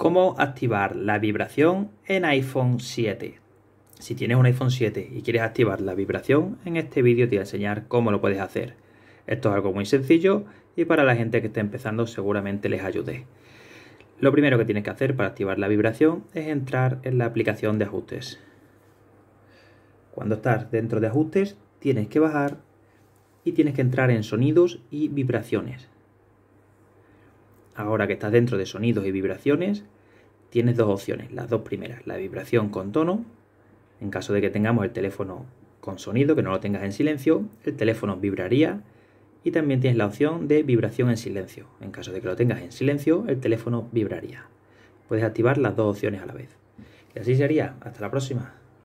cómo activar la vibración en iPhone 7. Si tienes un iPhone 7 y quieres activar la vibración, en este vídeo te voy a enseñar cómo lo puedes hacer. Esto es algo muy sencillo y para la gente que está empezando seguramente les ayude. Lo primero que tienes que hacer para activar la vibración es entrar en la aplicación de ajustes. Cuando estás dentro de ajustes, tienes que bajar y tienes que entrar en sonidos y vibraciones. Ahora que estás dentro de sonidos y vibraciones, tienes dos opciones. Las dos primeras, la vibración con tono, en caso de que tengamos el teléfono con sonido, que no lo tengas en silencio, el teléfono vibraría y también tienes la opción de vibración en silencio. En caso de que lo tengas en silencio, el teléfono vibraría. Puedes activar las dos opciones a la vez. Y así sería. Hasta la próxima.